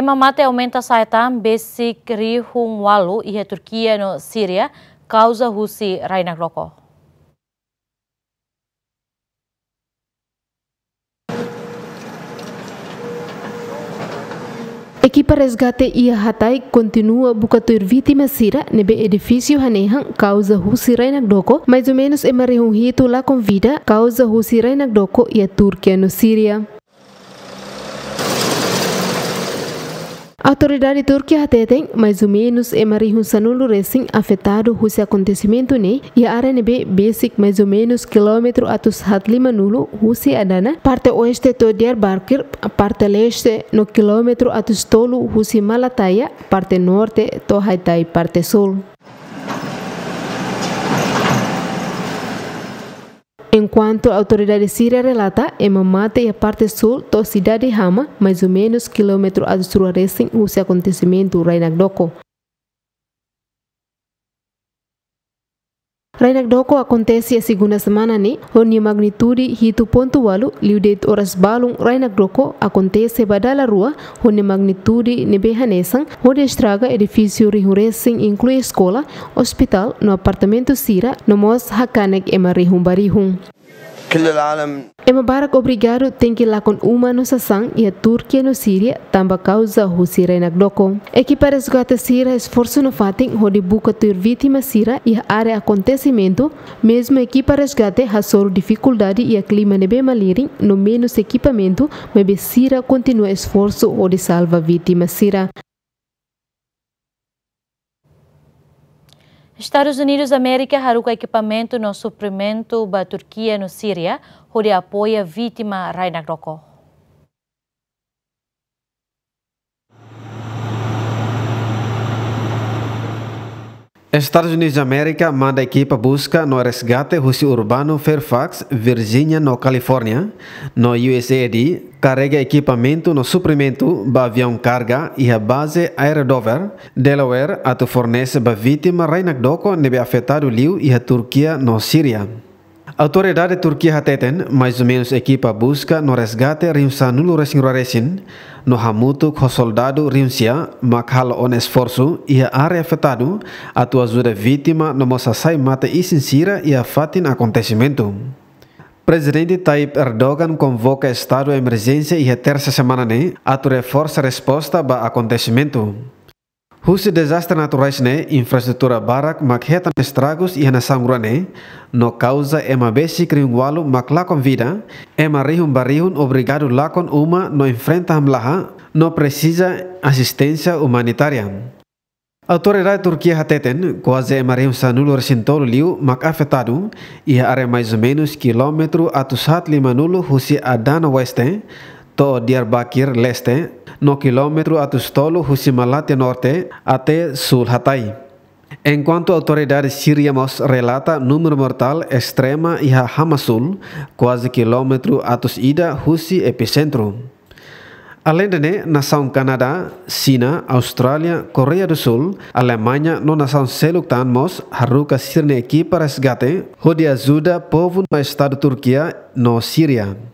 Ema mate aumenta saetam basic walu ia e Turkiye no Síria causa husi e rainak Gloko. Equipa resgate ia e hatai continua buscando vítimas sira nebe edifício hanehang causa husi rainak doko, mais ou menos emarehun hito lá com vida causa husi doko ia Turquia no Síria. Autoridade turca tem mais ou menos é Maria Hunsanulu recém afetado por esse acontecimento né e a RNB basic mais ou menos quilômetro atus hatlima nulo husi adana parte oeste to Diyarbakir parte leste no quilômetro atus tolu husi Malataya parte norte do Haitai parte sul Enquanto a autoridades síria relata, em Mamata e a parte sul da cidade de Hama, mais ou menos quilômetro a do acontecimento do Rainak doko acontece a ya segunda semana ni, onde magnitude hitu pontu walu, liudet horas balung Rainak doko acontece badala rua, onde magnitude nebehanesang, onde estraga edifício rihuresing inclui skola, hospital, no apartamento sira, no mos hakanek rihum barihum. É Mubarak obrigado tem que lá com uma no Sassan e a Turquia no Síria também causa o Síria na Glocon. Equipa resgata Síria esforço no fatem onde busca ter vítima Síria e área acontecimento, mesmo equipa resgate sua dificuldade e a clima de bem malirim no menos equipamento, mas Síria continua esforço onde salva vítima Síria. Estados Unidos da América haruka equipamento no suprimento da Turquia no Síria, onde apoia a vítima Raina Grocor. Estados Unidos da América manda equipa busca no resgate russo urbano Fairfax, Virgínia, no Califórnia. No USAID, carrega equipamento no suprimento do avião carga e a base Aerodover, Delaware, a fornece para vítima Reinhard Doko, nebe afetado Liu e a Turquia, no Síria. Autoridade Turquia hateten, mais ou menos equipa busca no resgate rimsa nulo resing raresin, no hamutu ko soldado rimsia, makhal on esforço ia área afetado, a tua ajuda é vítima no sai mata e sincera ia fatin acontecimento. Presidente Tayyip Erdogan convoca estado de emergência e terça semana ne, né, a tua reforça resposta ba acontecimento. Huse desastre naturais ne infraestrutura barak mak hetan estragos e anasangura ne. no causa ema besi criungualo mak lakon vida, ema rihun barihun obrigado lakon uma no enfrenta hamlaha, no precisa assistência humanitária. Autoridade Turquia hateten, quase ema rihun sanulo resintolo liu mak afetado, e a área mais ou menos quilômetro atusat limanulo husi adana oeste, to Diyarbakir leste no quilômetro atustolo Husimalate norte até sul Hatay. Enquanto a autoridade síria relata número mortal extrema ia Hamasul, quase kilometro atus ida Husi epicentro. Além de né, nação Canadá, China, Austrália, Coreia do Sul, Alemanha, no nação Seluktan mos haruka sirne equipa resgate, hodi ajuda povo no estado Turquia, no Síria.